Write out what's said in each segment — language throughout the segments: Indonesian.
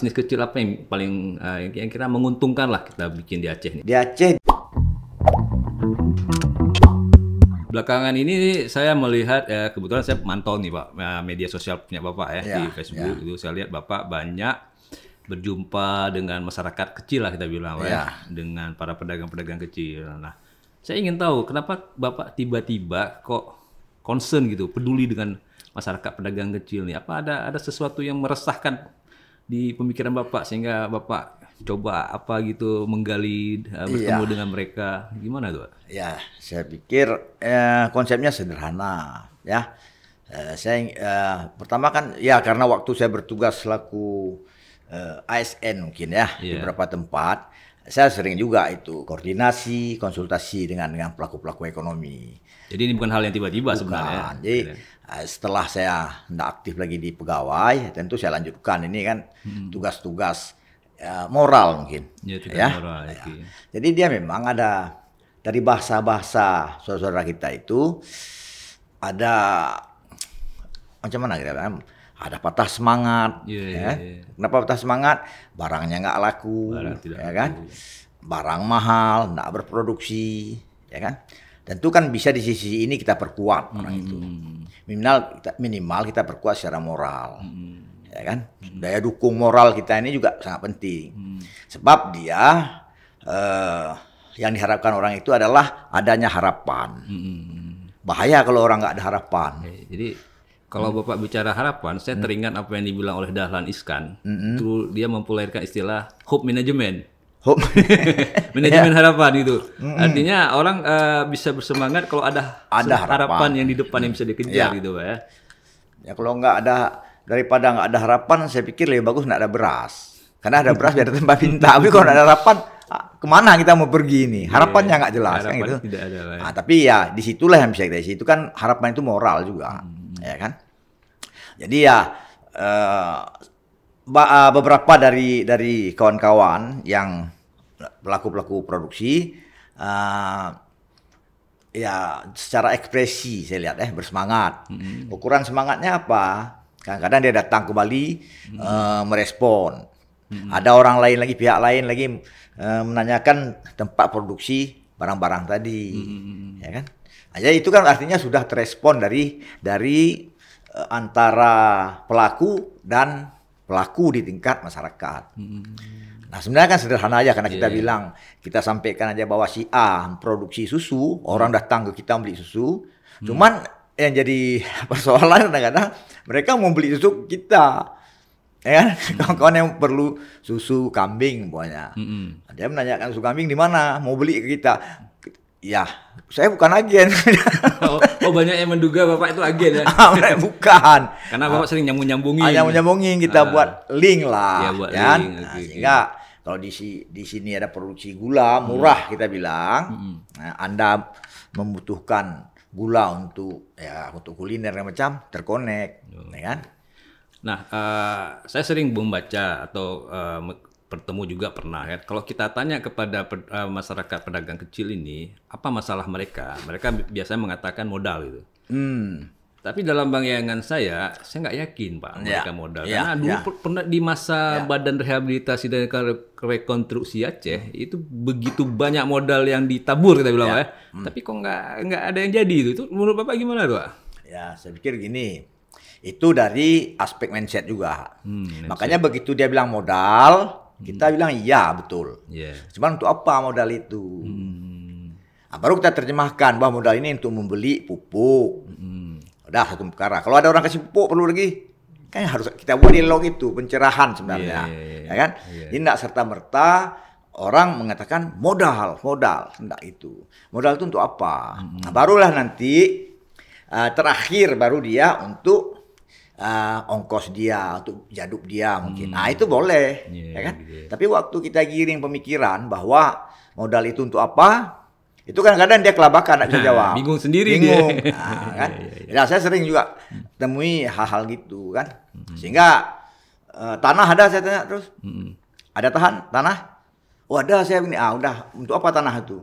bisnis kecil apa yang paling uh, yang kira menguntungkan lah kita bikin di Aceh nih? Di Aceh belakangan ini saya melihat ya kebetulan saya mantau nih pak eh, media sosial punya bapak ya, ya di Facebook ya. itu saya lihat bapak banyak berjumpa dengan masyarakat kecil lah kita bilang ya. ya dengan para pedagang-pedagang kecil. Nah saya ingin tahu kenapa bapak tiba-tiba kok concern gitu peduli dengan masyarakat pedagang kecil nih apa ada ada sesuatu yang meresahkan di pemikiran Bapak sehingga Bapak coba apa gitu menggali eh, bertemu iya. dengan mereka gimana tuh? Ya, saya pikir eh, konsepnya sederhana ya. Eh, saya eh, pertama kan ya karena waktu saya bertugas selaku eh, ASN mungkin ya yeah. di iya. beberapa tempat, saya sering juga itu koordinasi, konsultasi dengan pelaku-pelaku ekonomi. Jadi ini bukan hal yang tiba-tiba sebenarnya. Ya? Jadi iya. Eh, setelah saya tidak aktif lagi di pegawai, tentu saya lanjutkan ini kan hmm. tugas-tugas hmm. uh, moral mungkin. Ya, ya. Moral, iya. ya. Okay. Jadi dia memang ada dari bahasa-bahasa saudara-saudara kita itu ada macam mana kira ada patah semangat, yeah, iya, ya. Yeah, yeah. Kenapa patah semangat? Barangnya nggak laku, Barang tidak ya laku. Kan? Iya. Barang mahal, nggak berproduksi, ya kan? Tentu kan bisa di sisi ini kita perkuat orang hmm. itu. Minimal kita, minimal kita perkuat secara moral. Hmm. Ya kan? Hmm. Daya dukung moral kita ini juga sangat penting. Hmm. Sebab dia eh, yang diharapkan orang itu adalah adanya harapan. Hmm. Bahaya kalau orang nggak ada harapan. Eh, jadi kalau hmm. Bapak bicara harapan, saya hmm. teringat apa yang dibilang oleh Dahlan Iskan. -hmm. Itu dia mempopulerkan istilah hope management hope manajemen ya. harapan itu mm-hmm. artinya orang uh, bisa bersemangat kalau ada ada harapan. harapan yang di depan yang bisa dikejar yeah. gitu ya ya kalau nggak ada daripada nggak ada harapan saya pikir lebih bagus nggak ada beras karena ada beras biar tempat bintang tapi kalau nggak ada harapan ah, kemana kita mau pergi ini iya, harapannya iya. nggak yeah, jelas kan harapan kan gitu tidak ada, ya. nah, tapi ya disitulah yang bisa kita isi itu kan harapan itu moral juga hmm. ya kan jadi ya uh, Ah, beberapa dari dari kawan-kawan yang pelaku-pelaku produksi uh, ya secara ekspresi saya lihat eh bersemangat. hmm Ukuran semangatnya apa? Kadang-kadang dia datang ke Bali hmm uh, merespon. hmm Ada orang lain lagi pihak lain lagi uh, menanyakan tempat produksi barang-barang tadi, hmm ya kan? Aja nah, itu kan artinya sudah terespon dari dari eh, antara pelaku dan pelaku di tingkat masyarakat. Hmm. Nah sebenarnya kan sederhana aja karena yeah. kita iya, iya. bilang kita sampaikan aja bahwa si A produksi susu, orang datang ke kita beli susu. Hmm. Cuman yang jadi persoalan kadang-kadang mereka mau beli susu kita. Ya kan? Hmm. Kawan-kawan yang perlu susu kambing pokoknya. Hmm. Dia menanyakan susu kambing di mana, mau beli ke kita Ya, saya bukan agen. oh, oh banyak yang menduga bapak itu agen ya? Ah, eh, bukan. Karena bapak sering nyambung nyambungin. Ah, nyambung nyambungin kita ah. buat link lah, ya, buat ya. Link. Nah, okay, sehingga okay. kalau di, di sini ada produksi gula murah hmm. kita bilang, hmm. nah, anda membutuhkan gula untuk ya untuk kuliner yang macam terkonek, hmm. ya kan? Nah, uh, saya sering membaca atau uh, bertemu juga pernah ya. Kalau kita tanya kepada uh, masyarakat pedagang kecil ini, apa masalah mereka? Mereka biasanya mengatakan modal itu. Hmm. Tapi dalam bayangan saya, saya nggak yakin Pak ya. mereka yeah. modal. Ya, Karena dulu ya. pernah di masa ya. Badan Rehabilitasi dan Rekonstruksi Aceh itu begitu banyak modal yang ditabur kita bilang yeah. ya. Hmm. Tapi kok nggak nggak ada yang jadi itu. Itu menurut Bapak gimana tuh Pak? Ya saya pikir gini, itu dari aspek mindset juga. Hmm, mindset. Makanya begitu dia bilang modal, kita hmm. bilang iya betul. Yeah. Cuman untuk apa modal itu? Hmm. Nah, baru kita terjemahkan bahwa modal ini untuk membeli pupuk. Hmm. Udah satu perkara. Kalau ada orang kasih pupuk perlu lagi kan harus kita buat dialog itu pencerahan sebenarnya, yeah, yeah, yeah. ya kan? Yeah. Jadi tidak serta merta orang mengatakan modal, modal, tidak itu. Modal itu untuk apa? -hmm. nah, barulah nanti uh, terakhir baru dia untuk uh, ongkos dia untuk jaduk dia mungkin. Hmm. Nah, itu boleh, yeah, ya kan? Yeah. Tapi waktu kita giring pemikiran bahwa modal itu untuk apa? Itu kan kadang dia kelabakan, nggak bisa nah, jawab. Bingung sendiri Bingung, dia. Nah, iya, kan? yeah, yeah, yeah. Nah, saya sering juga temui hal-hal gitu kan. Mm-hmm. Sehingga uh, tanah ada saya tanya terus. Mm-hmm. Ada tahan tanah? Oh, ada saya ini. Ah, udah. Untuk apa tanah itu?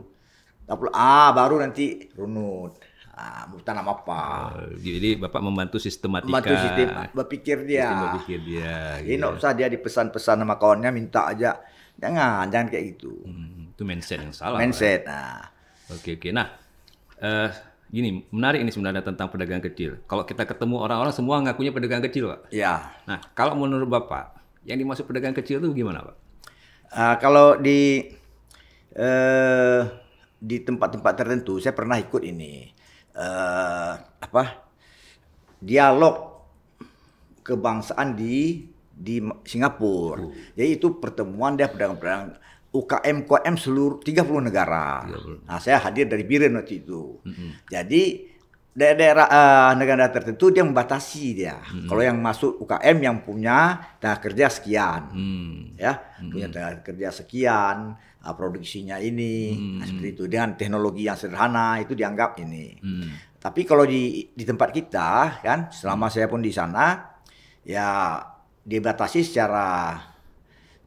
Ah, baru nanti runut. Mutan ah, nama apa. Eh, jadi Bapak membantu sistematika. Membantu sistem berpikir dia. Sistem berpikir dia. Ini gitu nggak ya. usah dia dipesan-pesan sama kawannya minta aja. Jangan, jangan kayak gitu. Hmm, itu mindset yang salah. Mindset. Nah. Oke, oke. Nah, uh, gini, menarik ini sebenarnya tentang pedagang kecil. Kalau kita ketemu orang-orang semua ngakunya pedagang kecil, Pak. Iya. Nah, kalau menurut Bapak, yang dimaksud pedagang kecil itu gimana, Pak? Uh, kalau di uh, di tempat-tempat tertentu saya pernah ikut ini uh, apa dialog kebangsaan di di Singapura. Uh. Jadi itu pertemuan dia pedagang-pedagang UKM KM seluruh 30 negara. Uh. Nah, saya hadir dari Biren waktu itu. Mm -hmm. Jadi daerah uh, eh, negara tertentu dia membatasi dia. Mm -hmm. Kalau yang masuk UKM yang punya tenaga kerja sekian. Mm -hmm. Ya, hmm. punya tenaga kerja sekian Uh, produksinya ini hmm. seperti itu dengan teknologi yang sederhana itu dianggap ini. Hmm. Tapi kalau di di tempat kita kan selama hmm. saya pun di sana ya dibatasi secara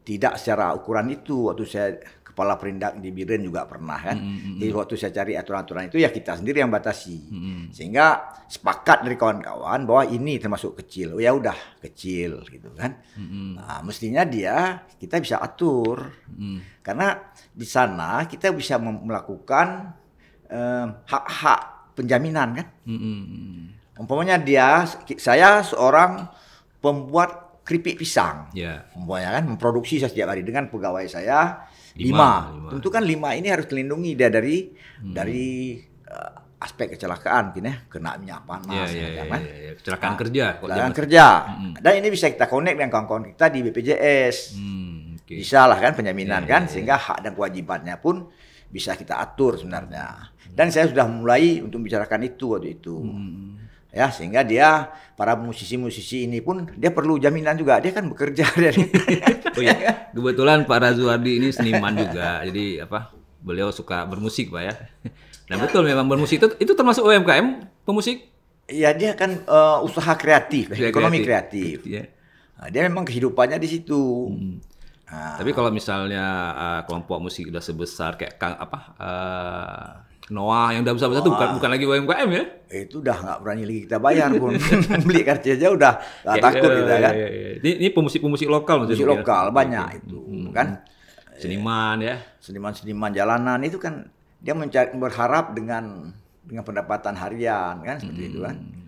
tidak secara ukuran itu waktu saya kepala perindak di Biren juga pernah kan. Mm -hmm. Jadi waktu saya cari aturan-aturan itu ya kita sendiri yang batasi. Mm -hmm. Sehingga sepakat dari kawan-kawan bahwa ini termasuk kecil. Oh, ya udah kecil gitu kan. Mm -hmm. Nah, mestinya dia kita bisa atur. Mm. Karena di sana kita bisa melakukan eh, hak-hak penjaminan kan. Mm -hmm. Umpamanya dia saya seorang pembuat keripik pisang. Yeah. kan memproduksi saya setiap hari dengan pegawai saya lima, lima. tentu kan lima ini harus dilindungi dia dari hmm. dari uh, aspek kecelakaan, kena ya. kena minyak panas, yeah, yeah, ya, iya, kan? yeah, yeah. Iya. kecelakaan nah, kerja, kecelakaan kerja, hmm. dan ini bisa kita connect dengan kawan-kawan kita di BPJS, hmm, okay. bisa lah kan penjaminan yeah, kan, yeah, yeah. sehingga hak dan kewajibannya pun bisa kita atur sebenarnya. Hmm. Dan saya sudah mulai untuk membicarakan itu waktu itu. Hmm ya sehingga dia para musisi-musisi ini pun dia perlu jaminan juga dia kan bekerja dari oh iya. kebetulan Pak Razuardi ini seniman juga jadi apa beliau suka bermusik Pak ya nah betul memang bermusik itu itu termasuk UMKM pemusik ya dia kan uh, usaha kreatif usaha ekonomi kreatif, kreatif. Ya. Nah, dia memang kehidupannya di situ hmm. Nah. Tapi kalau misalnya uh, kelompok musik udah sebesar kayak kang apa uh, Noah yang udah besar besar itu bukan bukan lagi UMKM ya? Itu udah nggak berani lagi kita bayar pun beli kartu aja udah ya, takut kita ya, kan. Ya, ya. Ini, ini pemusik-pemusik lokal maksudnya. Pemusik ya? lokal ya? banyak hmm. itu hmm. kan. Seniman ya. Seniman-seniman jalanan itu kan dia mencari berharap dengan dengan pendapatan harian kan seperti hmm. itu kan. Hmm.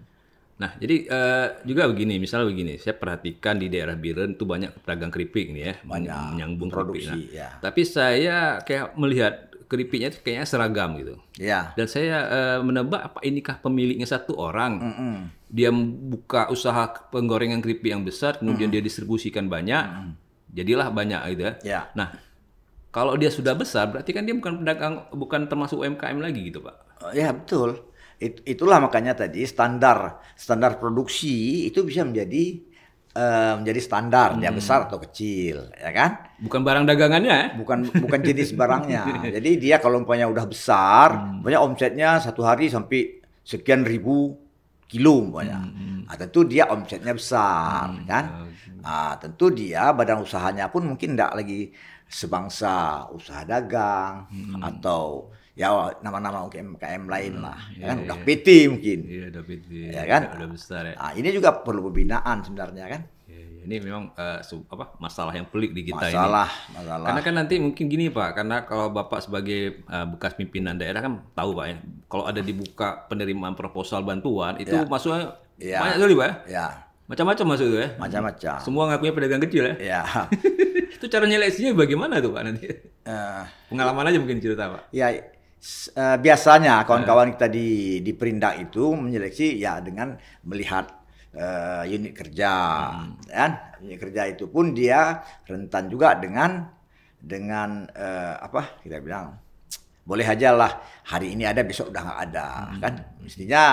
Nah, jadi uh, juga begini, misalnya begini, saya perhatikan di daerah Biren itu banyak pedagang keripik nih ya, banyak menyambung produksi, keripik. Nah, ya. Tapi saya kayak melihat keripiknya itu kayaknya seragam gitu. Iya. Dan saya uh, menebak apa inikah pemiliknya satu orang. Mm -mm. Dia buka usaha penggorengan keripik yang besar, kemudian mm -mm. dia distribusikan banyak, mm -mm. jadilah banyak gitu ya. ya. Nah, kalau dia sudah besar berarti kan dia bukan pedagang bukan termasuk UMKM lagi gitu pak eh, ya betul It, itulah makanya tadi standar standar produksi itu bisa menjadi menjadi menjadi standar hmm. ya besar atau kecil ya kan bukan barang dagangannya ya? bukan bukan jenis barangnya jadi dia kalau umpamanya udah besar hmm. banyak omsetnya satu hari sampai sekian ribu kilo umpamanya hmm. hmm. nah, tentu dia omsetnya besar hmm. kan ya, ya. nah, tentu dia badan usahanya pun mungkin tidak lagi sebangsa usaha dagang hmm. atau ya nama-nama UMKM lain hmm, lah ya, iya, kan? Iya, iya. ya kan udah PT mungkin ya udah PT ya kan udah, besar ya nah, ini juga perlu pembinaan sebenarnya kan ini memang uh, apa masalah yang pelik di kita masalah, ini. Masalah. Karena kan nanti mungkin gini Pak, karena kalau Bapak sebagai uh, bekas pimpinan daerah kan tahu Pak ya, kalau ada dibuka penerimaan proposal bantuan itu ya. masuknya ya. banyak sekali Pak ya. ya. Macam-macam masuk itu ya. Macam-macam. Semua ngakunya pedagang kecil ya. Ya. itu cara nyeleksinya bagaimana tuh Pak nanti? Uh, Pengalaman aja mungkin cerita Pak. Ya uh, biasanya ya. kawan-kawan kita di di Perindak itu menyeleksi ya dengan melihat uh, unit kerja hmm. Kan? unit kerja itu pun dia rentan juga dengan dengan uh, apa kita bilang boleh aja lah hari ini ada besok udah nggak ada hmm. kan mestinya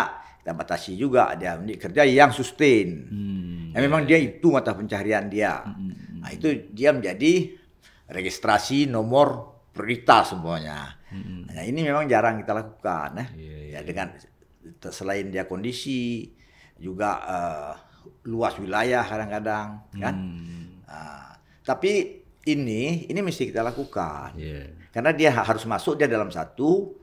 kita batasi juga dia unit kerja yang sustain hmm. ya, memang dia itu mata pencarian dia hmm. nah itu dia menjadi registrasi nomor prioritas semuanya Hmm. Nah ini memang jarang kita lakukan eh. iya, iya, ya, yeah, yeah. ya dengan selain dia kondisi juga uh, luas wilayah kadang-kadang hmm. kan. Uh, tapi ini ini mesti kita lakukan yeah. karena dia harus masuk dia dalam satu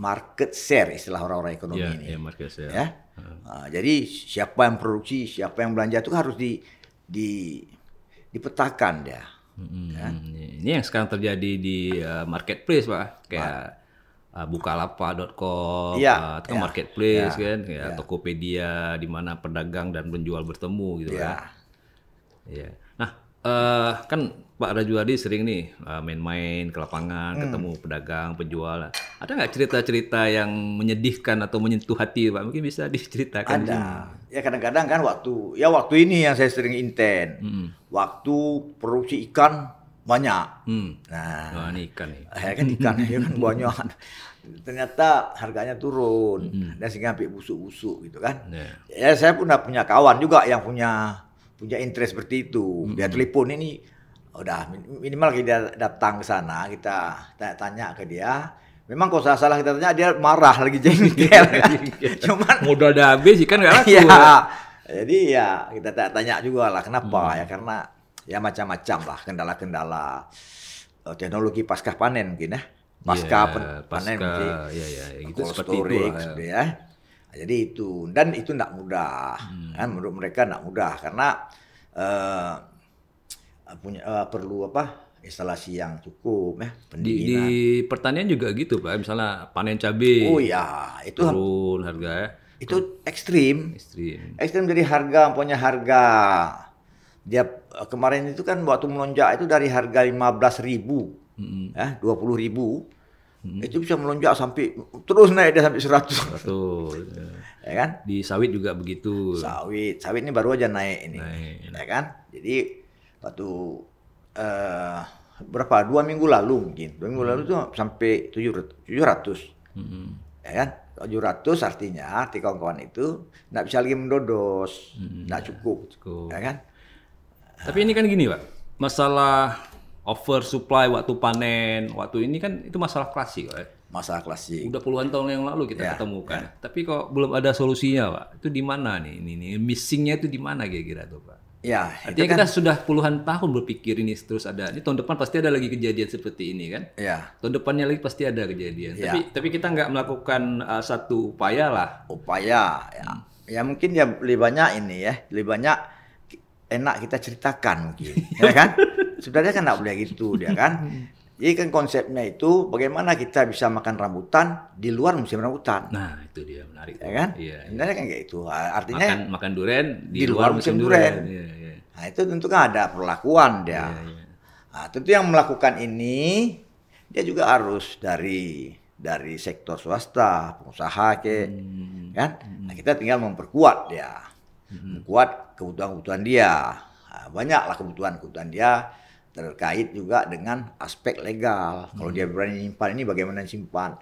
market share istilah orang-orang ekonomi yeah, ini. Yeah, market share. Ya. Uh, jadi siapa yang produksi, siapa yang belanja itu harus di di dipetakan dia. Hmm, ya. Ini yang sekarang terjadi di eh, marketplace, Pak. Kayak uh, bukalapak.com, ya, uh, itu kan ya, marketplace ya, kan, ya, ya. Tokopedia di mana pedagang dan penjual bertemu gitu ya. kan. Ya. Nah, uh, kan Pak Rajuadi sering nih eh, main-main ke lapangan, hmm. ketemu pedagang, penjual. Ada nggak cerita-cerita yang menyedihkan atau menyentuh hati, Pak? Mungkin bisa diceritakan. Ada. Di Ya kadang-kadang kan waktu, ya waktu ini yang saya sering inten. Hmm. Waktu produksi ikan banyak. Hmm. Nah, oh, ini ikan nih. Ya kan ikan ya kan banyak. Ternyata harganya turun hmm. dan nah, sehingga sampai busuk-busuk gitu kan. Yeah. Ya saya pun punya kawan juga yang punya punya interest seperti itu. Hmm. Dia telepon ini udah minimal kita datang ke sana kita tanya tanya ke dia Memang kalau salah salah kita tanya dia marah lagi jengkel. Iya, iya. Cuman modal udah habis kan nggak laku. ya. Jadi ya kita tanya juga lah kenapa hmm. ya karena ya macam-macam lah kendala-kendala oh, teknologi pasca panen mungkin ya. Pasca yeah, iya, panen pasca, mungkin. Ya, ya, gitu seperti itu lah. Gitu ya. jadi itu dan itu tidak mudah. Hmm. Kan menurut mereka tidak mudah karena uh, Eh, punya uh, perlu apa instalasi yang cukup ya Di, di pertanian juga gitu pak, misalnya panen cabai. Oh ya itu turun harga ya. Itu ekstrim. Ekstrim. Ekstrim dari harga, punya harga. Dia eh, kemarin itu kan waktu melonjak itu dari harga lima belas ribu, -hmm. ya dua puluh ribu, Hmm. Itu bisa melonjak sampai terus naik dia sampai seratus ya. ya kan? Di sawit juga begitu. Sawit, sawit ini baru aja naik ini. Naik. Ya kan? Jadi waktu uh, berapa dua minggu lalu mungkin dua minggu lalu hmm. tuh sampai tujuh ratus tujuh ratus hmm. ya kan tujuh ratus artinya arti kawan-kawan itu nggak bisa lagi mendodos hmm. cukup, cukup ya kan tapi ini kan gini pak masalah over supply waktu panen waktu ini kan itu masalah klasik pak masalah klasik udah puluhan tahun yang lalu kita ya, ketemu ya. tapi kok belum ada solusinya pak itu di mana nih ini, ini missingnya itu di mana kira-kira tuh pak Ya, artinya kan, kita sudah puluhan tahun berpikir ini terus ada. Ini tahun depan pasti ada lagi kejadian seperti ini kan? Ya. Tahun depannya lagi pasti ada kejadian. Ya. Tapi tapi kita nggak melakukan uh, satu upaya lah. Upaya, ya. Hmm. Ya mungkin ya lebih banyak ini ya, lebih banyak enak kita ceritakan mungkin, ya kan? Sebenarnya kan nggak boleh gitu dia ya kan. Hmm. Jadi kan konsepnya itu bagaimana kita bisa makan rambutan di luar musim rambutan. Nah itu dia menarik. Ya kan? Iya, iya. Sebenarnya kan kayak itu. Artinya makan, makan durian di, di luar, luar musim, musim duren. Iya, iya. Nah itu tentu kan ada perlakuan dia. Iya, iya. Nah tentu yang melakukan ini dia juga harus dari dari sektor swasta, pengusaha ke, hmm. kan? Nah kita tinggal memperkuat dia, hmm. memperkuat kebutuhan-kebutuhan dia. Nah, banyaklah kebutuhan-kebutuhan dia terkait juga dengan aspek legal. Kalau dia berani simpan ini bagaimana simpan?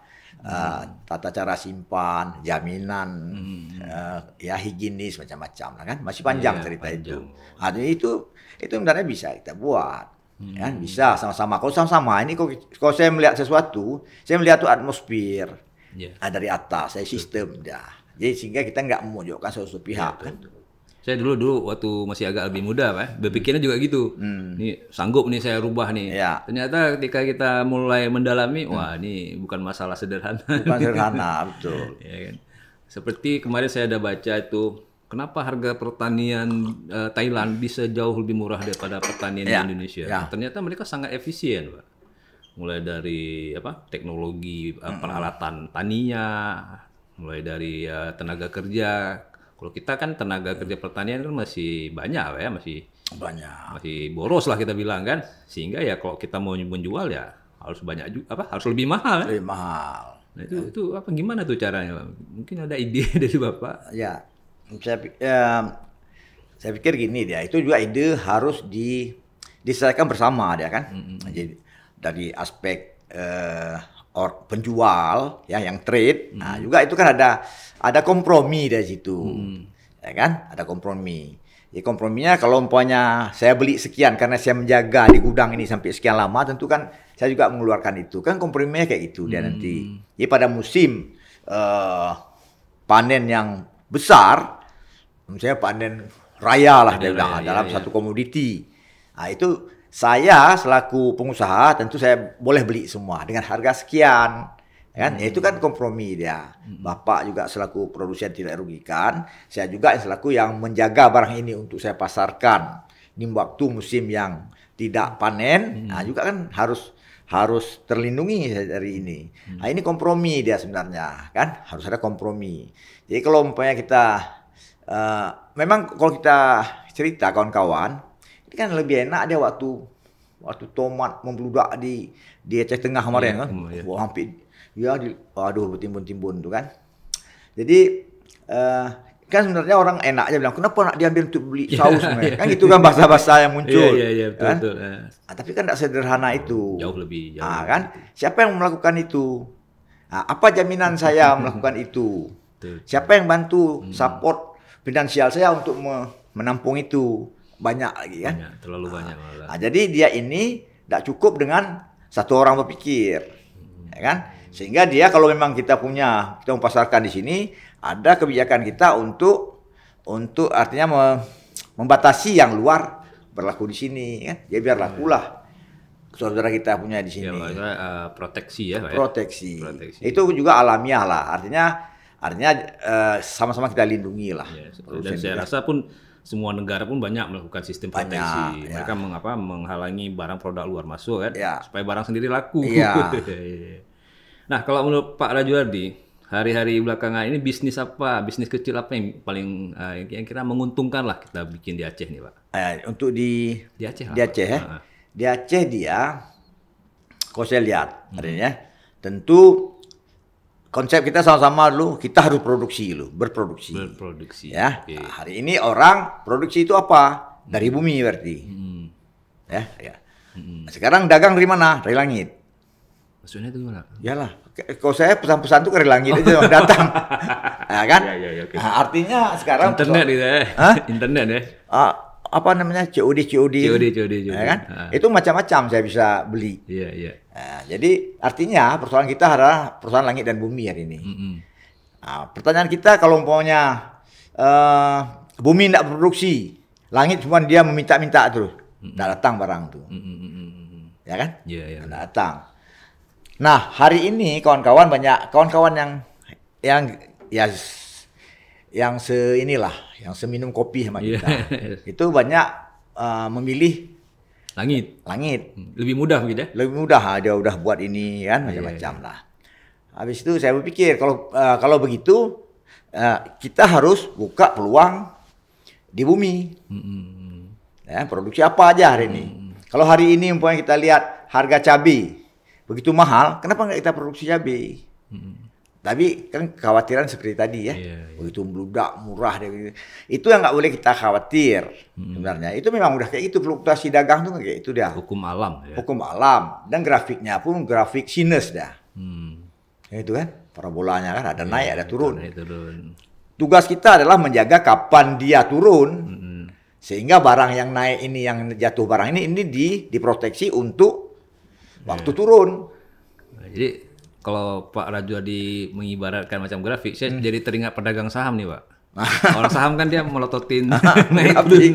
Uh, eh, tata cara simpan, jaminan, hmm. uh, ya higienis macam-macam, kan masih panjang yeah, cerita panjang. Nah, itu. Artinya itu itu sebenarnya bisa kita buat, hmm. kan bisa sama-sama. Kalau sama-sama ini kalau, kalau saya melihat sesuatu, saya melihat tuh atmosfer yeah. Iya. dari atas, saya sistem dah. Jadi sehingga kita nggak memojokkan sesuatu pihak yeah, kan saya dulu dulu waktu masih agak lebih muda pak ya. hmm. berpikirnya juga gitu hmm. nih sanggup nih saya rubah nih ya. ternyata ketika kita mulai mendalami hmm. wah ini bukan masalah sederhana bukan sederhana betul ya, kan? seperti kemarin saya ada baca itu kenapa harga pertanian uh, Thailand bisa jauh lebih murah daripada pertanian ya. di Indonesia ya. ternyata mereka sangat efisien pak mulai dari apa teknologi uh, peralatan taninya mulai dari uh, tenaga kerja kalau kita kan tenaga hmm. kerja pertanian kan masih banyak ya, masih banyak. Masih boros lah kita bilang kan. Sehingga ya kalau kita mau menjual ya harus banyak juga apa harus lebih mahal. Ya. Lebih ya? mahal. Nah, itu ya. itu apa gimana tuh caranya, Mungkin ada ide dari Bapak. Ya. Saya ya, saya pikir gini dia, itu juga ide harus di diselesaikan bersama dia kan. Hmm, hmm, -hmm. Jadi dari aspek eh, or penjual ya yang trade. Mm -hmm. Nah, juga itu kan ada ada kompromi dari situ. Hmm. Ya kan? Ada kompromi. Ya komprominya kalau umpamanya saya beli sekian karena saya menjaga di gudang ini sampai sekian lama tentu kan saya juga mengeluarkan itu. Kan komprominya kayak itu hmm. dia nanti. Jadi pada musim uh, panen yang besar misalnya panen raya lah panen dia dalam iya, satu iya. komoditi. Nah itu saya selaku pengusaha tentu saya boleh beli semua dengan harga sekian kan hmm. Ya, itu kan kompromi dia hmm. bapak juga selaku produsen tidak rugikan saya juga yang selaku yang menjaga barang ini untuk saya pasarkan ini waktu musim yang tidak panen hmm. nah juga kan harus harus terlindungi dari ini hmm. nah ini kompromi dia sebenarnya kan harus ada kompromi jadi kalau umpamanya kita uh, memang kalau kita cerita kawan-kawan ini kan lebih enak dia waktu waktu tomat membludak di di Aceh Tengah kemarin ya, kan, ya. hampir ya di, aduh bertimbun-timbun tuh kan. Jadi uh, kan sebenarnya orang enak aja bilang kenapa nak diambil untuk beli ya, saus yeah, yeah, kan gitu kan bahasa-bahasa yang muncul. yeah, yeah, yeah, betul, kan? betul. Yeah. Ya. Nah, tapi kan tidak sederhana itu. Jauh lebih. Jauh nah, kan siapa yang melakukan itu? Nah, apa jaminan saya melakukan itu? Siapa yang bantu hmm. support finansial saya untuk menampung itu? Banyak lagi kan? Banyak, terlalu ah. banyak malah. Nah, jadi dia ini tidak cukup dengan satu orang berpikir, hmm. ya kan? Sehingga dia kalau memang kita punya kita pasarkan di sini ada kebijakan kita untuk untuk artinya me, membatasi yang luar berlaku di sini ya. biarlah ya, biar iya. lakulah saudara kita punya di sini. Ya, maksudnya, uh, proteksi ya, Pak. Ya? Proteksi. proteksi. Itu juga alamiah lah. Artinya artinya eh, sama-sama uh, kita lindungi lah. Ya, dan saya rasa pun semua negara pun banyak melakukan sistem banyak, proteksi. Ya. Mereka mengapa menghalangi barang produk luar masuk kan, ya. supaya barang sendiri laku. Ya. Nah, kalau menurut Pak Rajuardi, hari-hari belakangan ini bisnis apa, bisnis kecil apa yang paling uh, yang kira menguntungkan lah kita bikin di Aceh nih, Pak? Eh, untuk di di Aceh. Di Aceh, ya. Di Aceh dia kau saya lihat hmm. artinya tentu konsep kita sama-sama dulu kita harus produksi lu berproduksi. Berproduksi. Ya. Okay. Nah, hari ini orang produksi itu apa? Dari hmm. bumi berarti. Hmm. Ya, ya. Hmm. Sekarang dagang dari mana? Dari langit. Maksudnya itu gimana? lah kalau saya pesan-pesan itu dari langit aja datang. ya kan? Ya, ya, ya, okay. nah, artinya sekarang internet gitu ya. Hah? Internet ya. Ah, apa namanya? COD COD. COD COD. COD. Ya, kan? Ah. Itu macam-macam saya bisa beli. Iya, iya. Nah, jadi artinya persoalan kita adalah persoalan langit dan bumi hari ini. Mm -hmm. nah, pertanyaan kita kalau umpamanya uh, bumi tidak produksi, langit cuma dia meminta-minta terus, tidak mm -hmm. datang barang tuh. Mm -hmm. Ya kan? Iya, yeah, iya. Yeah, tidak iya. datang. Nah, hari ini kawan-kawan banyak kawan-kawan yang yang ya yang se inilah, yang seminum kopi sama iya. kita. Itu banyak uh, memilih langit. Langit. Hmm. Lebih mudah begitu ya? Lebih mudah, ah, dia udah buat ini kan iya, macam-macam iya. lah. Habis itu saya berpikir kalau uh, kalau begitu uh, kita harus buka peluang di bumi. -hmm. Ya, produksi apa aja hari ini? Hmm. Kalau hari ini umpamanya kita lihat harga cabai begitu mahal, kenapa nggak kita produksi cabai? Hmm. Tapi kan khawatiran seperti tadi ya, yeah, yeah. begitu meludak murah deh. Itu yang nggak boleh kita khawatir hmm. sebenarnya. Itu memang udah kayak itu fluktuasi dagang tuh kayak itu dah. Hukum alam. Ya. Hukum alam dan grafiknya pun grafik sinus dah. Hmm. Ya, itu kan parabolanya kan ada yeah, naik ada turun. Naik, turun. Tugas kita adalah menjaga kapan dia turun. Hmm. Sehingga barang yang naik ini yang jatuh barang ini ini di diproteksi untuk waktu yeah. turun. Nah, jadi kalau Pak Rajuadi mengibaratkan macam grafik, saya hmm. jadi teringat pedagang saham nih, Pak. Orang saham kan dia melototin naik iya. turun.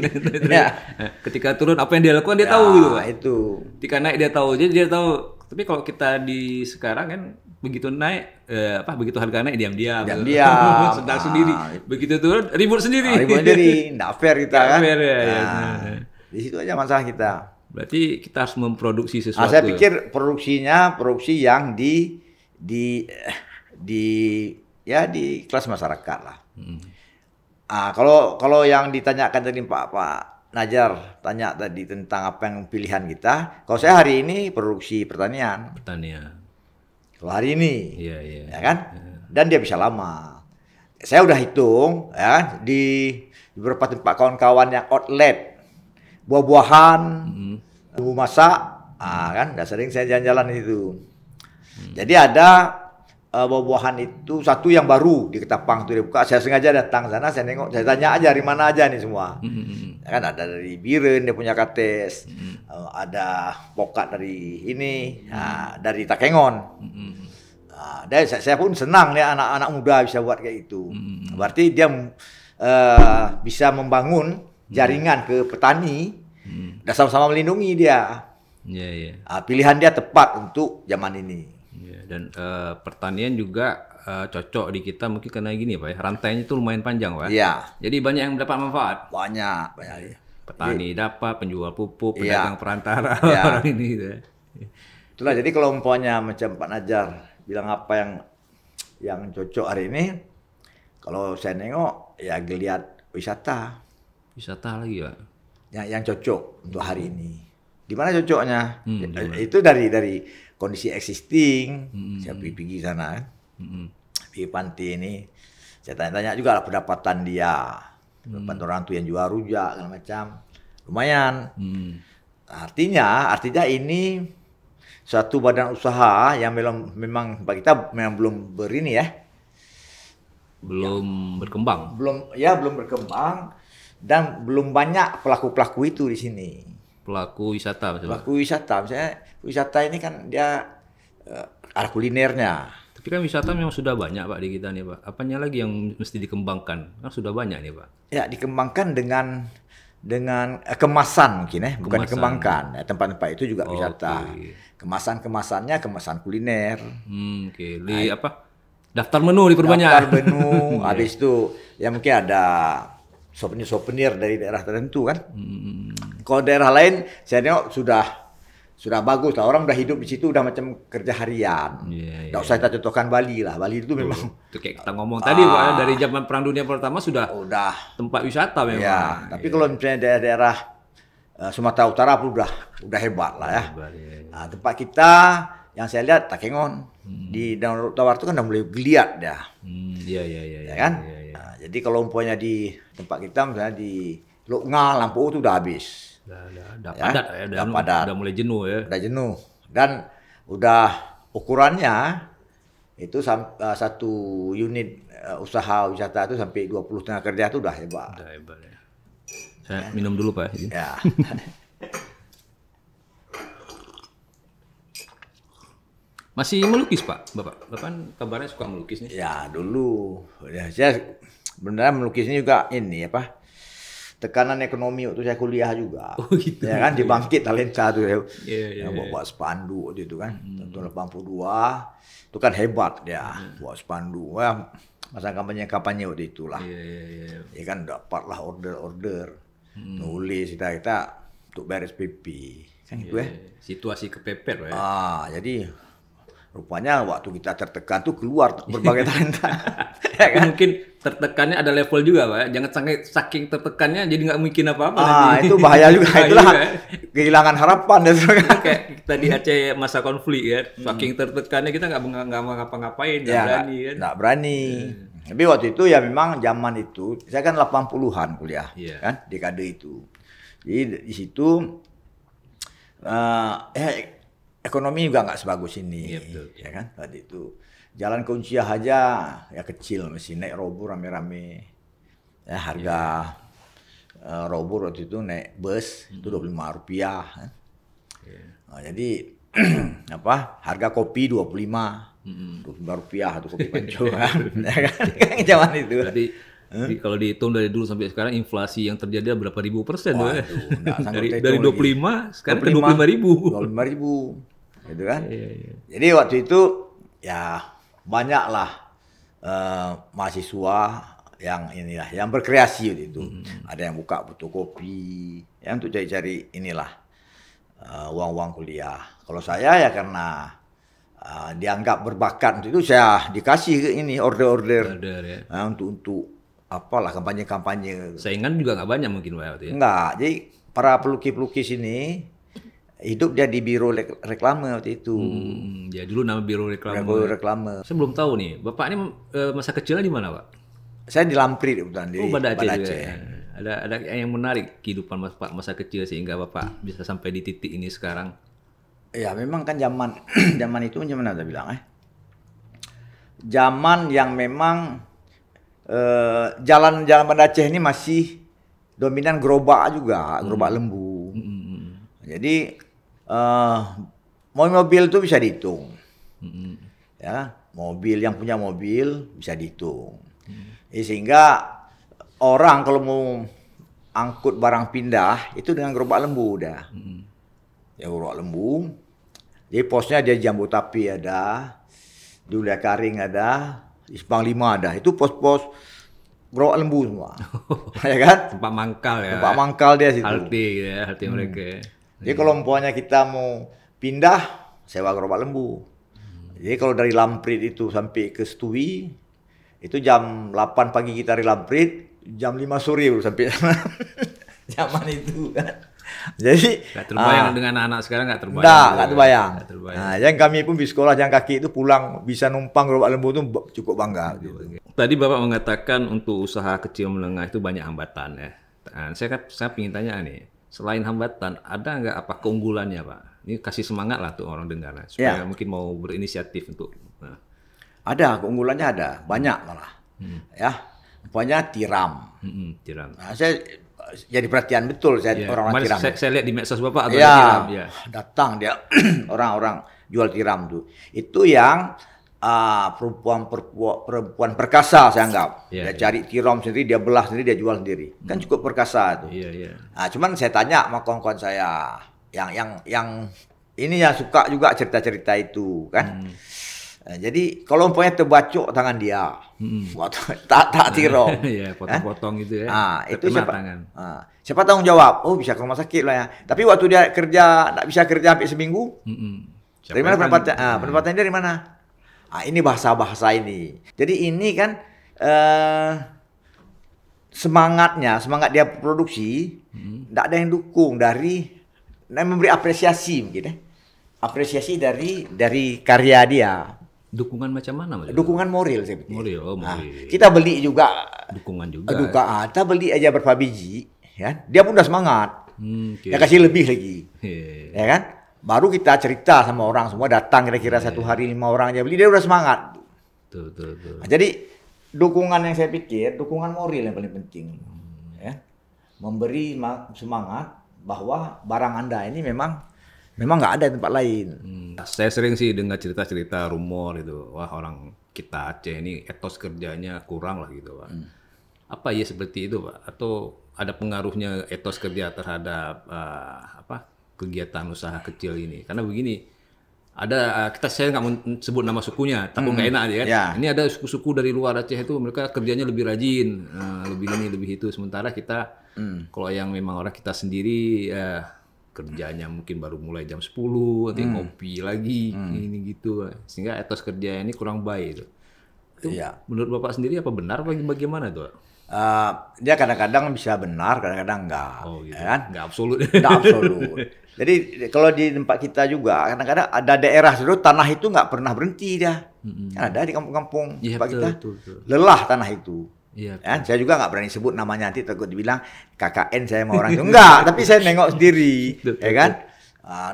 Ketika turun apa yang dia lakukan dia ya, tahu gitu, Pak. Ya, itu. Ketika naik dia tahu. Jadi dia tahu. Tapi kalau kita di sekarang kan begitu naik eh, apa begitu harga naik diam-diam diam-diam sedang nah, sendiri ah, begitu turun ribut sendiri ah, ribut sendiri enggak fair kita kan fair, ya, nah, ya. Ah, di situ aja masalah kita Berarti kita harus memproduksi sesuatu. Nah, saya ya? pikir produksinya produksi yang di di di ya di kelas masyarakat lah. Hmm. Ah, kalau kalau yang ditanyakan tadi Pak Pak Najar tanya tadi tentang apa yang pilihan kita, kalau saya hari ini produksi pertanian. Pertanian. Kalau hari ini, iya, iya. ya kan? Iya. Dan dia bisa lama. Saya udah hitung ya di beberapa tempat kawan-kawan yang outlet buah-buahan, hmm. bumbu masak, ah kan, udah sering saya jalan-jalan itu. Hmm. Jadi ada uh, buah-buahan itu satu yang baru di Ketapang itu dibuka. Saya sengaja datang sana, saya nengok, saya tanya aja dari mana aja nih semua. hmm Kan ada dari Biren dia punya kates, hmm uh, ada pokat dari ini, hmm nah, dari Takengon. hmm Nah, dan saya, saya pun senang ya anak-anak muda bisa buat kayak itu. hmm Berarti dia uh, bisa membangun mm-hmm. jaringan hmm ke petani Hmm. Dan sama-sama melindungi dia. Yeah, yeah. Uh, pilihan dia tepat untuk zaman ini. Yeah, dan uh, pertanian juga uh, cocok di kita mungkin karena gini pak ya rantainya itu lumayan panjang pak. Ya. Iya. Yeah. Jadi banyak yang mendapat manfaat. Banyak pak Ya. Petani yeah. dapat, penjual pupuk, iya. pedagang perantara yeah. orang ini. Gitu. Itulah jadi kelompoknya macam Pak Najar bilang apa yang yang cocok hari ini. Kalau saya nengok ya geliat wisata. Wisata lagi ya yang, yang cocok untuk hari hmm. ini. Di mana cocoknya? Hmm, ya, eh, itu dari dari kondisi existing. Hmm, saya pergi, pergi sana, kan. hmm. di panti ini. Saya tanya-tanya juga lah pendapatan dia, pendapat hmm. orang tuh yang jual rujak segala macam. Lumayan. Hmm. Artinya, artinya ini suatu badan usaha yang belum memang bagi kita memang belum berini ya. Belum ya. berkembang. Belum ya belum berkembang dan belum banyak pelaku-pelaku itu di sini. Pelaku wisata misalnya. Pelaku wisata, misalnya wisata ini kan dia uh, arah kulinernya. Tapi kan wisata memang sudah banyak Pak di kita nih Pak. Apanya lagi yang mesti dikembangkan? Kan sudah banyak nih Pak. Ya dikembangkan dengan dengan eh, kemasan mungkin eh. bukan kemasan. dikembangkan. Ya, tempat-tempat itu juga wisata. Kemasan-kemasannya kemasan kuliner. Hmm, oke. Okay. apa? Daftar menu diperbanyak. Daftar menu iya. habis itu ya mungkin ada souvenir-souvenir dari daerah tertentu kan. Hmm. Kalau daerah lain saya tengok sudah sudah bagus lah orang udah hidup di situ udah macam kerja harian. Yeah, yeah. usah kita contohkan Bali lah. Bali itu memang itu kayak kita ngomong ah, tadi dari zaman perang dunia pertama sudah udah tempat wisata memang. Yeah, tapi yeah. kalau misalnya daerah-daerah eh, Sumatera Utara pun udah udah hebat lah ya. Hebat, yeah, yeah. Nah, tempat kita yang saya lihat Takengon hmm. di Danau Tawar itu kan udah mulai geliat dah. Hmm, iya iya iya. Ya kan? Yeah. Iya jadi kalau umpamanya di tempat kita misalnya di Loknga, Lampu itu udah habis. Udah, udah, udah ya? padat ya, udah, padat. mulai jenuh ya. Udah jenuh. Dan udah ukurannya itu uh, satu unit uh, usaha wisata itu sampai 20 tenaga kerja itu udah hebat. Udah hebat ya. Saya ya. minum dulu Pak. Izin. Ya. ya. Masih melukis Pak, Bapak. Bapak kan kabarnya suka melukis nih. Ya dulu. Ya, saya sebenarnya melukisnya juga ini apa tekanan ekonomi waktu saya kuliah juga. Oh gitu. Ya kan dibangkit talenta tuh ya. Iya, iya, ya, buat, iya. spandu spanduk waktu itu kan. Hmm. Tahun 82 itu kan hebat ya hmm. buat spandu Ya, masa kampanye-kampanye waktu itulah. Iya, iya, iya. Ya kan dapatlah order-order. Hmm. Nulis kita-kita untuk beres PP. Kan iya, itu ya. Situasi kepepet ya. Ah, jadi Rupanya waktu kita tertekan tuh keluar berbagai talenta. ya kan? Mungkin tertekannya ada level juga, Pak. Ya. Jangan sampai saking tertekannya jadi nggak mungkin apa-apa. Ah, itu bahaya juga. bahaya Itulah juga. Ya. kehilangan harapan dan sebagainya. Kayak kita di hmm. Aceh masa konflik ya. Hmm. Saking tertekannya kita nggak nggak ngapa-ngapain, nggak ya, berani kan. Nggak berani. Hmm. Tapi waktu itu ya memang zaman itu, saya kan 80-an kuliah, yeah. kan, dekade itu. Jadi di situ, uh, eh, eh ekonomi juga nggak sebagus ini, ya, ya kan tadi itu jalan kunci aja ya kecil masih naik robur rame-rame ya harga ya. Uh, robur waktu itu naik bus itu hmm. dua puluh lima rupiah kan. ya. Iya. nah, jadi apa harga kopi dua puluh lima hmm. dua puluh lima rupiah satu kopi panco iya, kan ya kan? kan zaman itu jadi Hmm? kalau dihitung dari dulu sampai sekarang inflasi yang terjadi berapa ribu persen? Waduh, ya? dari, dua puluh lima sekarang 25, kan puluh lima ribu. Dua puluh lima ribu gitu kan iya, iya. jadi waktu itu ya banyaklah uh, mahasiswa yang inilah yang berkreasi itu hmm. ada yang buka butuh kopi yang untuk cari-cari inilah uh, uang-uang kuliah kalau saya ya karena uh, dianggap berbakat itu saya dikasih ini order-order order, ya. uh, untuk untuk apalah kampanye-kampanye saingan juga nggak banyak mungkin ya, waktu ya? nggak jadi para pelukis-pelukis ini hidup dia di biro reklame waktu itu. Hmm, ya dulu nama biro reklame. Biro reklame. Saya belum tahu nih, bapak ini eh, masa kecilnya di mana pak? Saya di Lampri di oh, Banda Aceh. Banda Aceh. Ya. Ada ada yang menarik kehidupan pak masa kecil sehingga bapak bisa sampai di titik ini sekarang. Ya memang kan zaman zaman itu zaman ada bilang eh zaman yang memang eh, jalan jalan jalan Banda Aceh ini masih dominan gerobak juga gerobak hmm. lembu. Hmm. hmm, hmm. Jadi uh, mobil itu bisa dihitung. Hmm. Ya, mobil yang punya mobil bisa dihitung. Hmm. Ya, sehingga orang kalau mau angkut barang pindah itu dengan gerobak lembu udah. Hmm. Ya gerobak lembu. Jadi posnya ada jambu tapi ada, dulu kering Karing ada, ispang Lima ada. Itu pos-pos gerobak lembu semua. ya kan? Tempat mangkal ya. Tempat mangkal dia situ. Halti gitu ya, halti hmm. mereka. Jadi kalau umpamanya kita mau pindah, sewa gerobak lembu. Jadi kalau dari Lamprit itu sampai ke Stui, itu jam 8 pagi kita dari Lamprit, jam 5 sore baru sampai sana. Zaman itu kan. Jadi Gak terbayang uh, dengan anak-anak sekarang nggak terbayang. Nggak, nggak terbayang. Gak terbayang. Nah, yang kami pun di sekolah jangan kaki itu pulang bisa numpang gerobak lembu itu cukup bangga. Gitu. Tadi bapak mengatakan untuk usaha kecil menengah itu banyak hambatan ya. Nah, saya kan, saya ingin tanya nih, Selain hambatan, ada nggak apa keunggulannya, Pak? Ini kasih semangat lah tuh orang dengar supaya ya. mungkin mau berinisiatif untuk. Nah. Ada keunggulannya ada banyak malah. Hmm. Ya, pokoknya tiram. Hmm, tiram. Nah, saya jadi perhatian betul saya yeah. orang-orang tiram. Saya, saya lihat di medsos Bapak ada ya, tiram. Ya. Datang dia orang-orang jual tiram tuh. Itu yang Ah, perempuan, perempuan perkasa saya anggap. Yeah, dia yeah. cari tirom sendiri, dia belah sendiri, dia jual sendiri. Kan hmm. Kan cukup perkasa itu. Yeah, yeah. Nah, cuman saya tanya sama kawan-kawan saya yang yang yang ini yang suka juga cerita-cerita itu kan. Hmm. Nah, jadi kalau umpamanya terbacok tangan dia, hmm. tak tak tirom, iya, eh? potong-potong gitu ya. Nah, itu siapa? Tangan. Nah, siapa tanggung jawab? Oh, bisa ke rumah sakit lah ya. Tapi waktu dia kerja, tidak bisa kerja sampai seminggu. Hmm. hmm. Dari mana pendapatan? ah, pendapatan hmm. dari mana? Ah, ini bahasa-bahasa ini. Jadi ini kan eh, semangatnya, semangat dia produksi, tidak hmm. ada yang dukung dari, yang memberi apresiasi mungkin ya. Apresiasi dari dari karya dia. Dukungan macam mana? Maksudnya? Dukungan moral saya pikir. Moral, oh ah, moral. Nah, kita beli juga. Dukungan juga. Duka, ya. Ah, kita beli aja berapa biji, ya. Dia pun udah semangat. Hmm, okay. Dia kasih lebih lagi, yeah. Iya, iya. ya kan? baru kita cerita sama orang semua datang kira-kira yeah. satu iya. hari lima orang aja beli dia udah semangat. Tuh, tuh, tuh. Nah, jadi dukungan yang saya pikir dukungan moral yang paling penting hmm. ya memberi semangat bahwa barang anda ini memang memang nggak ada di tempat lain. Hmm. Saya sering sih dengar cerita-cerita rumor itu wah orang kita Aceh ini etos kerjanya kurang lah gitu pak. Hmm. Apa ya seperti itu pak? Atau ada pengaruhnya etos kerja terhadap uh, apa kegiatan usaha kecil ini? Karena begini, ada eh, kita saya nggak mau sebut nama sukunya, takut nggak hmm. enak ya. Kan? Yeah. Ini ada suku-suku dari luar Aceh itu mereka kerjanya lebih rajin, eh, lebih ini lebih itu. Sementara kita hmm. kalau yang memang orang kita sendiri ya, kerjanya mungkin baru mulai jam 10, nanti hmm. ngopi lagi hmm. ini gitu. Sehingga etos kerja ini kurang baik itu. Itu iya. menurut Bapak sendiri apa benar bagi bagaimana tuh? Uh, dia kadang-kadang bisa benar, kadang-kadang enggak. Oh gitu. Ya kan? Enggak absolut. Enggak absolut. Jadi kalau di tempat kita juga kadang-kadang ada daerah dulu tanah itu nggak pernah berhenti dah. Mm-hmm. ada di kampung-kampung ya, tempat betul, kita. Betul, betul. Lelah tanah itu. Ya, saya juga nggak berani sebut namanya nanti takut dibilang KKN saya mau orang itu enggak, tapi saya nengok sendiri, betul, ya kan?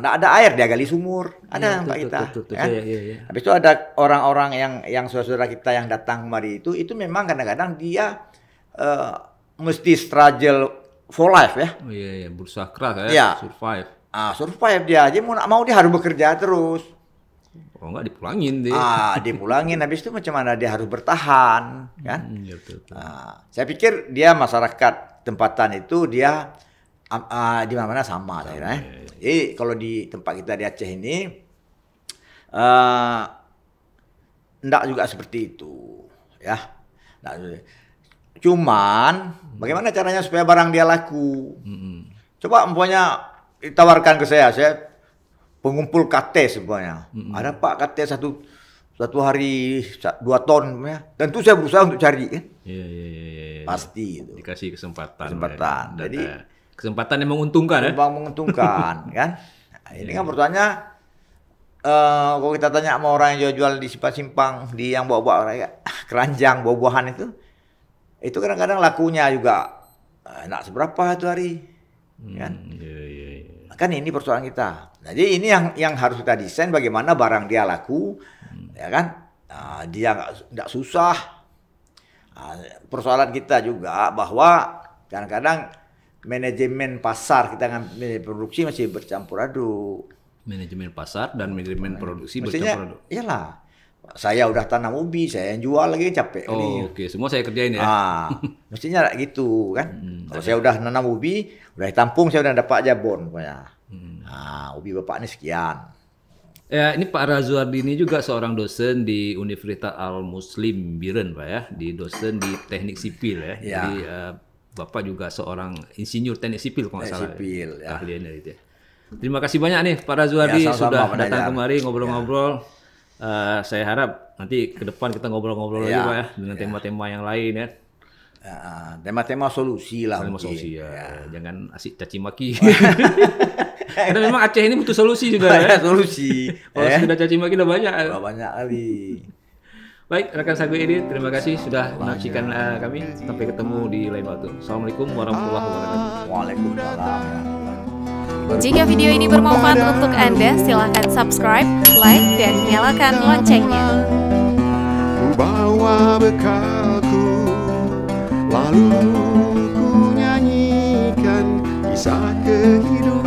Nah, ada air dia gali sumur, ada ya, mbak kita. Betul, betul, kan? ya, ya, ya. Habis itu ada orang-orang yang yang saudara kita yang datang kemari itu, itu memang kadang-kadang dia uh, mesti struggle for life ya. Oh iya, iya. berusaha keras ya, ya. survive Ah, survive dia aja mau mau dia harus bekerja terus. oh, enggak dipulangin deh. Ah, dipulangin habis itu macam mana dia harus bertahan, kan? Hmm, iya, betul, betul. Ah, saya pikir dia masyarakat tempatan itu dia uh, di mana-mana sama, eh. sama saya Ya. Jadi kalau di tempat kita di Aceh ini uh, ah, enggak juga seperti itu, ya. Nah, cuman bagaimana caranya supaya barang dia laku? Hmm. hmm. Coba umpamanya ditawarkan ke saya, saya pengumpul kate semuanya. Mm-hmm. Ada Pak kate satu satu hari dua ton ya. itu saya berusaha untuk cari ya. iya, iya, iya iya iya Pasti itu. Dikasih kesempatan. Kesempatan. Ya. Jadi kesempatan yang menguntungkan ya. Bang menguntungkan kan. Nah, ini yeah. kan bertanya iya. uh, eh, kalau kita tanya sama orang yang jual-jual di simpang-simpang di yang bawa-bawa ya, keranjang buah-buahan itu itu kadang-kadang lakunya juga enak eh, seberapa itu hari hmm, kan. Yeah kan ini persoalan kita. Jadi ini yang yang harus kita desain bagaimana barang dia laku, hmm. ya kan? Nah, dia nggak susah. Nah, persoalan kita juga bahwa kadang-kadang manajemen pasar kita dengan manajemen produksi masih bercampur aduk. Manajemen pasar dan manajemen nah, produksi Maksudnya, bercampur aduk. Iyalah, saya udah tanam ubi, saya yang jual lagi capek. Oh, oke, okay. semua saya kerjain ya. Ah, mestinya gitu kan. Hmm, Kalau saya udah nanam ubi, udah tampung, saya udah dapat jabon pokoknya. Hmm. Nah, ubi bapak ini sekian. Ya, ini Pak Razuardi ini juga seorang dosen di Universitas Al Muslim Biren, Pak ya, di dosen di Teknik Sipil ya. ya. Jadi uh, Bapak juga seorang insinyur teknik sipil kalau nggak salah. Ya. Sipil, ya. Ahliannya itu ya. Terima kasih banyak nih Pak Razuardi ya, sudah datang kemari ngobrol-ngobrol. Ya Eh, saya harap nanti ke depan kita ngobrol-ngobrol ya, lagi iya. ya dengan iya. tema-tema ya. yang lain ya. ya. tema-tema solusi lah tema solusi ya. ya. Jangan asik caci maki. Karena memang Aceh ini butuh solusi juga ya. solusi. Kalau eh. sudah caci maki udah banyak. Udah banyak kali. Baik, rekan sagu ini terima kasih sudah menyaksikan eh, kami. Sampai ketemu di lain waktu. Assalamualaikum warahmatullahi wabarakatuh. Waalaikumsalam. Jika video ini bermanfaat untuk Anda, silahkan subscribe, like, dan nyalakan loncengnya. bawa bekalku, lalu ku nyanyikan kisah kehidupan.